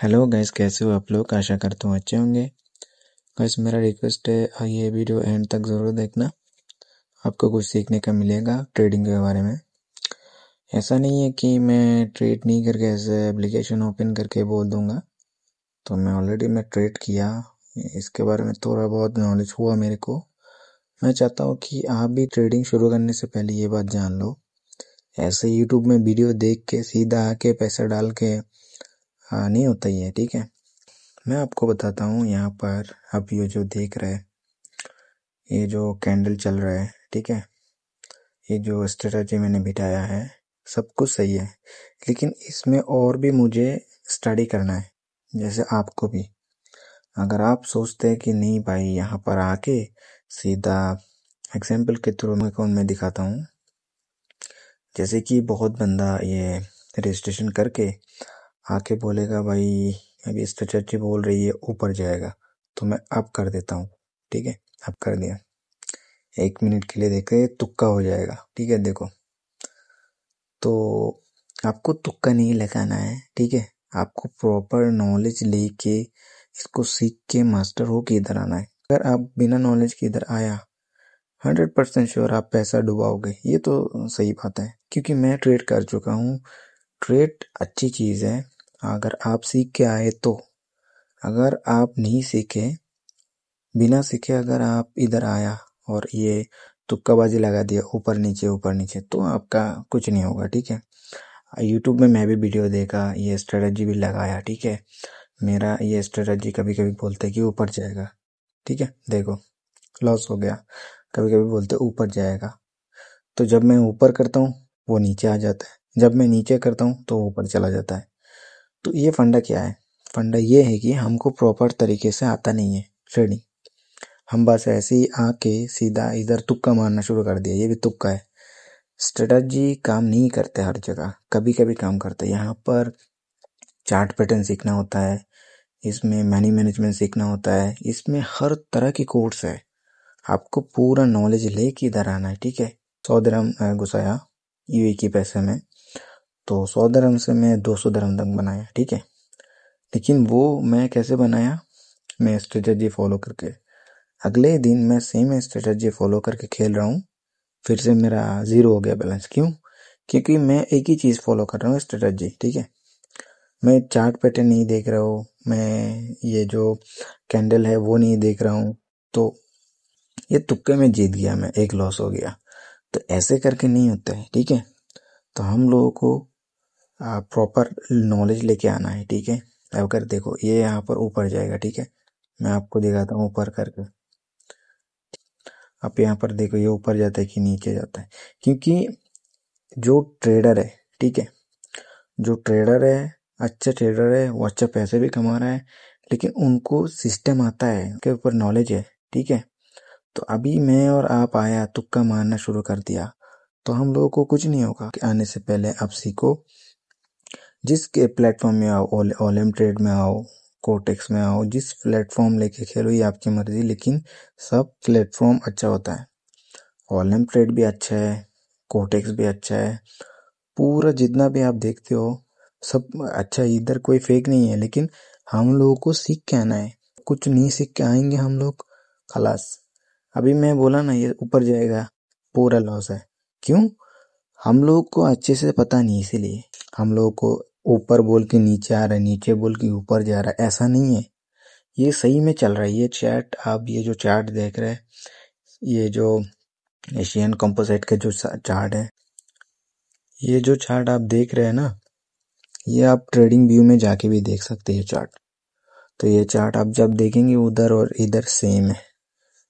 hello guys कैसे हो आप लोग आशा करता हूँ अच्छे होंगे गाइस मेरा रिक्वेस्ट है हाँ, ये वीडियो एंड तक ज़रूर देखना आपको कुछ सीखने का मिलेगा ट्रेडिंग के बारे में ऐसा नहीं है कि मैं ट्रेड नहीं करके ऐसे एप्लीकेशन ओपन करके बोल दूँगा तो मैं ऑलरेडी मैं ट्रेड किया इसके बारे में थोड़ा बहुत नॉलेज हुआ मेरे को मैं चाहता हूँ कि आप भी ट्रेडिंग शुरू करने से पहले ये बात जान लो ऐसे यूट्यूब में वीडियो देख के सीधा आके पैसा डाल के हाँ, नहीं होता ही है ठीक है मैं आपको बताता हूँ यहाँ पर आप ये जो देख रहे हैं ये जो कैंडल चल रहा है ठीक है ये जो स्ट्रेटजी मैंने बिठाया है सब कुछ सही है लेकिन इसमें और भी मुझे स्टडी करना है जैसे आपको भी अगर आप सोचते हैं कि नहीं भाई यहाँ पर आके सीधा एग्जाम्पल के थ्रू मैं कौन मैं दिखाता हूँ जैसे कि बहुत बंदा ये रजिस्ट्रेशन करके आके बोलेगा भाई अभी इस तो चर्ची बोल रही है ऊपर जाएगा तो मैं अब कर देता हूँ ठीक है अब कर दिया एक मिनट के लिए देखें तुक्का हो जाएगा ठीक है देखो तो आपको तुक्का नहीं लगाना है ठीक है आपको प्रॉपर नॉलेज लेके इसको सीख के मास्टर हो के इधर आना है अगर आप बिना नॉलेज के इधर आया हंड्रेड परसेंट श्योर आप पैसा डुबाओगे ये तो सही बात है क्योंकि मैं ट्रेड कर चुका हूँ ट्रेड अच्छी चीज़ है अगर आप सीख के आए तो अगर आप नहीं सीखे बिना सीखे अगर आप इधर आया और ये तुक्काबाजी लगा दिया ऊपर नीचे ऊपर नीचे तो आपका कुछ नहीं होगा ठीक है यूट्यूब में मैं भी वीडियो देखा ये स्ट्रेटजी भी लगाया ठीक है मेरा ये स्ट्रेटजी कभी कभी बोलते कि ऊपर जाएगा ठीक है देखो लॉस हो गया कभी कभी बोलते ऊपर जाएगा तो जब मैं ऊपर करता हूँ वो नीचे आ जाता है जब मैं नीचे करता हूँ तो ऊपर चला जाता है तो ये फंडा क्या है फंडा ये है कि हमको प्रॉपर तरीके से आता नहीं है ट्रेडिंग हम बस ऐसे ही आके सीधा इधर तुक्का मारना शुरू कर दिया ये भी तुक्का है स्ट्रेटजी काम नहीं करते हर जगह कभी कभी काम करते यहाँ पर चार्ट पैटर्न सीखना होता है इसमें मनी मैनेजमेंट सीखना होता है इसमें हर तरह की कोर्स है आपको पूरा नॉलेज लेके इधर आना है ठीक है सौ ग्राम घुसाया यू की पैसे में तो सौ धर्म से मैं दो सौ धर्म तक बनाया ठीक है लेकिन वो मैं कैसे बनाया मैं स्ट्रेटजी फॉलो करके अगले दिन मैं सेम स्ट्रेटजी फॉलो करके खेल रहा हूँ फिर से मेरा ज़ीरो हो गया बैलेंस क्यों क्योंकि मैं एक ही चीज़ फॉलो कर रहा हूँ स्ट्रेटजी ठीक है मैं चार्ट पैटर्न नहीं देख रहा हूँ मैं ये जो कैंडल है वो नहीं देख रहा हूँ तो ये तुक्के में जीत गया मैं एक लॉस हो गया तो ऐसे करके नहीं होता है ठीक है तो हम लोगों को प्रॉपर नॉलेज लेके आना है ठीक है अब अगर देखो ये यहाँ पर ऊपर जाएगा ठीक है मैं आपको दिखाता हूँ ऊपर करके आप यहाँ पर देखो ये ऊपर जाता है कि नीचे जाता है क्योंकि जो ट्रेडर है ठीक है जो ट्रेडर है अच्छा ट्रेडर है वो अच्छा पैसे भी कमा रहा है लेकिन उनको सिस्टम आता है उनके ऊपर नॉलेज है ठीक है तो अभी मैं और आप आया तुक्का मारना शुरू कर दिया तो हम लोगों को कुछ नहीं होगा कि आने से पहले आप सीखो जिस के प्लेटफॉर्म में आओ ओलम ट्रेड में आओ कोटेक्स में आओ जिस प्लेटफॉर्म लेके खेलो ये आपकी मर्ज़ी लेकिन सब प्लेटफॉर्म अच्छा होता है ओलम ट्रेड भी अच्छा है कोटेक्स भी अच्छा है पूरा जितना भी आप देखते हो सब अच्छा इधर कोई फेक नहीं है लेकिन हम लोगों को सीख के आना है कुछ नहीं सीख के आएंगे हम लोग खलास अभी मैं बोला ना ये ऊपर जाएगा पूरा लॉस है क्यों हम लोग को अच्छे से पता नहीं इसीलिए हम लोगों को ऊपर बोल के नीचे आ रहा है नीचे बोल के ऊपर जा रहा है ऐसा नहीं है ये सही में चल रहा है ये चैट आप ये जो चार्ट देख रहे हैं ये जो एशियन कंपोजिट के जो चार्ट है ये जो चार्ट आप देख रहे हैं ना ये आप ट्रेडिंग व्यू में जाके भी देख सकते हैं चार्ट तो ये चार्ट आप जब देखेंगे उधर और इधर सेम है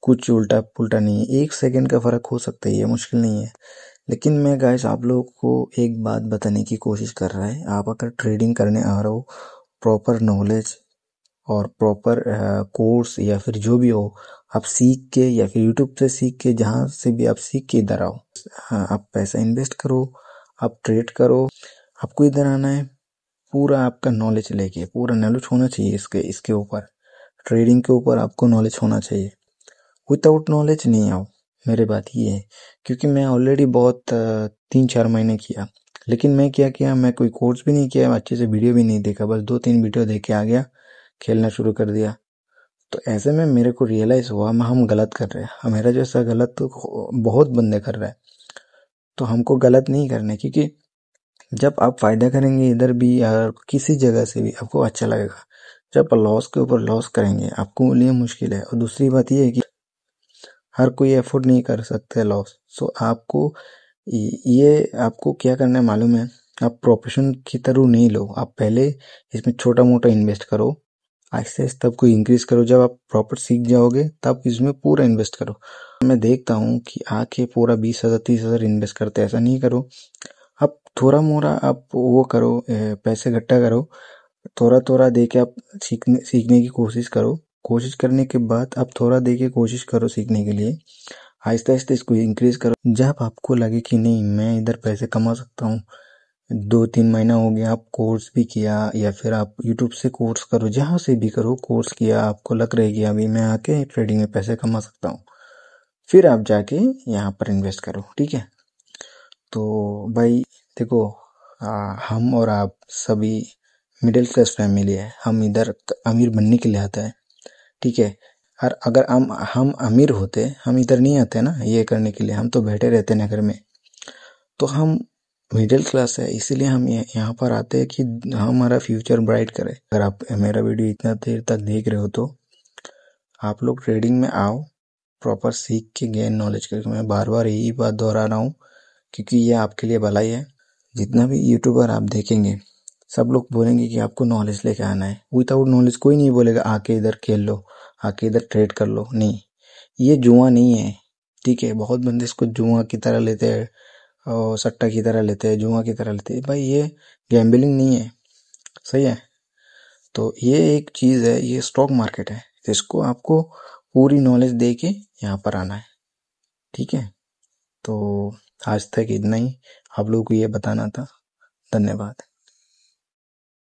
कुछ उल्टा पुल्टा नहीं है एक सेकेंड का फर्क हो सकता है ये मुश्किल नहीं है लेकिन मैं गाइस आप लोगों को एक बात बताने की कोशिश कर रहा है आप अगर ट्रेडिंग करने आ रहे हो प्रॉपर नॉलेज और प्रॉपर कोर्स या फिर जो भी हो आप सीख के या फिर यूट्यूब से सीख के जहाँ से भी आप सीख के इधर आओ आप पैसा इन्वेस्ट करो आप ट्रेड करो आपको इधर आना है पूरा आपका नॉलेज लेके पूरा नॉलेज होना चाहिए इसके इसके ऊपर ट्रेडिंग के ऊपर आपको नॉलेज होना चाहिए विदाउट नॉलेज नहीं आओ मेरे बात ये है क्योंकि मैं ऑलरेडी बहुत तीन चार महीने किया लेकिन मैं क्या किया मैं कोई कोर्स भी नहीं किया अच्छे से वीडियो भी नहीं देखा बस दो तीन वीडियो देख के आ गया खेलना शुरू कर दिया तो ऐसे में मेरे को रियलाइज़ हुआ मैं हम गलत कर रहे हैं मेरा जैसा गलत तो बहुत बंदे कर रहे हैं तो हमको गलत नहीं करना क्योंकि जब आप फ़ायदा करेंगे इधर भी या किसी जगह से भी आपको अच्छा लगेगा जब लॉस के ऊपर लॉस करेंगे आपको लिए मुश्किल है और दूसरी बात यह है कि हर कोई एफोर्ड नहीं कर सकता लॉस सो आपको ये आपको क्या करना है मालूम है आप प्रोफेशन की तरह नहीं लो आप पहले इसमें छोटा मोटा इन्वेस्ट करो आहिस्ते आहिस्ते आपको इंक्रीज करो जब आप प्रॉपर सीख जाओगे तब इसमें पूरा इन्वेस्ट करो मैं देखता हूँ कि आके पूरा बीस हज़ार तीस हज़ार इन्वेस्ट करते ऐसा नहीं करो आप थोड़ा मोरा आप वो करो पैसे इकट्ठा करो थोड़ा थोड़ा दे के आप सीखने सीखने की कोशिश करो कोशिश करने के बाद आप थोड़ा देखिए कोशिश करो सीखने के लिए आहिस्ता आहिस्ता इसको इंक्रीज़ करो जब आपको लगे कि नहीं मैं इधर पैसे कमा सकता हूँ दो तीन महीना हो गया आप कोर्स भी किया या फिर आप यूट्यूब से कोर्स करो जहाँ से भी करो कोर्स किया आपको लग रहेगी अभी मैं आके ट्रेडिंग में पैसे कमा सकता हूँ फिर आप जाके यहाँ पर इन्वेस्ट करो ठीक है तो भाई देखो आ, हम और आप सभी मिडिल क्लास फैमिली है हम इधर अमीर बनने के लिए आता है ठीक है और अगर हम हम अमीर होते हम इधर नहीं आते ना ये करने के लिए हम तो बैठे रहते नगर में तो हम मिडिल क्लास है इसीलिए हम यहाँ पर आते हैं कि हमारा फ्यूचर ब्राइट करें अगर आप मेरा वीडियो इतना देर तक देख रहे हो तो आप लोग ट्रेडिंग में आओ प्रॉपर सीख के गेन नॉलेज करके मैं बार बार यही बात दोहरा रहा हूँ क्योंकि ये आपके लिए भलाई है जितना भी यूट्यूबर आप देखेंगे सब लोग बोलेंगे कि आपको नॉलेज लेके आना है विदाउट नॉलेज कोई नहीं बोलेगा आके इधर खेल लो आके इधर ट्रेड कर लो नहीं ये जुआ नहीं है ठीक है बहुत बंदे इसको जुआ की तरह लेते हैं और सट्टा की तरह लेते हैं जुआ की तरह लेते हैं भाई ये गैम्बलिंग नहीं है सही है तो ये एक चीज़ है ये स्टॉक मार्केट है जिसको आपको पूरी नॉलेज दे के यहाँ पर आना है ठीक है तो आज तक इतना ही आप लोगों को ये बताना था धन्यवाद